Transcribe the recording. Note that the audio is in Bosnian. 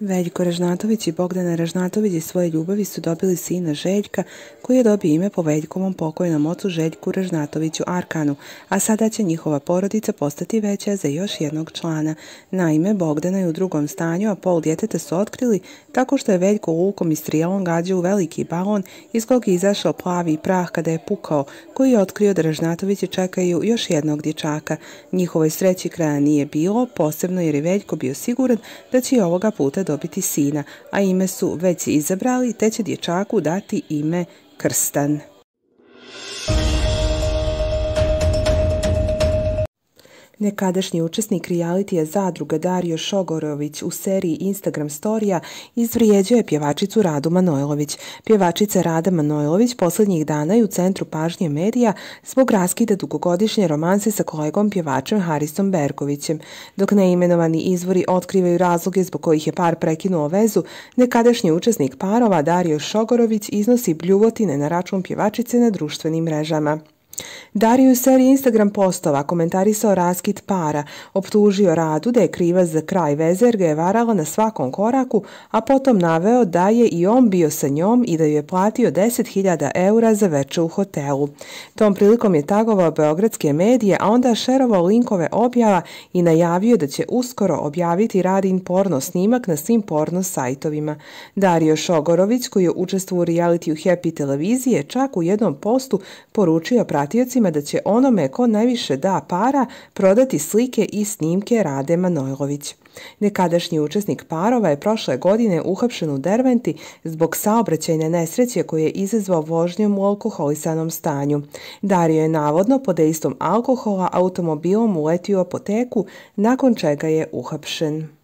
Veljko Režnatović i Bogdana Režnatović iz svoje ljubavi su dobili sina Željka, koji je dobio ime po Veljkovom pokojnom ocu Željku Režnatoviću Arkanu, a sada će njihova porodica postati veća za još jednog člana. Naime, Bogdana je u drugom stanju, a pol djeteta su otkrili tako što je Veljko lukom i strijelom gađao u veliki balon iz kog je izašao plavi prah kada je pukao, koji je otkrio da Režnatovići čekaju još jednog dječaka. Njihovoj sreći kraja nije bilo, posebno jer je Veljko bio siguran da će ovoga puta dobiti sina, a ime su već izabrali te će dječaku dati ime Krstan. Nekadašnji učesnik realitija zadruga Dario Šogorović u seriji Instagram storija izvrijeđio je pjevačicu Radu Manojlović. Pjevačica Rada Manojlović posljednjih dana je u centru pažnje medija zbog raskida dugogodišnje romanse sa kolegom pjevačem Harisom Bergovićem. Dok neimenovani izvori otkrivaju razloge zbog kojih je par prekinuo vezu, nekadašnji učesnik parova Dario Šogorović iznosi bljuvotine na račun pjevačice na društvenim mrežama. Dario u seriji Instagram postova komentarisao raskit para, optužio radu da je kriva za kraj veze jer ga je varala na svakom koraku, a potom naveo da je i on bio sa njom i da ju je platio 10.000 eura za veče u hotelu. Tom prilikom je tagovao beogradske medije, a onda šerovao linkove objava i najavio da će uskoro objaviti radin porno snimak na svim porno sajtovima. Dario Šogorović, koji je učestvo u reality u Happy televizije, čak u jednom postu poručio pratioci strancima da će onome ko najviše da para prodati slike i snimke Rade Manojlović. Nekadašnji učesnik parova je prošle godine uhapšen u Derventi zbog saobraćajne nesreće koje je izazvao vožnjom u alkoholisanom stanju. Dario je navodno pod dejstvom alkohola automobilom uletio apoteku nakon čega je uhapšen.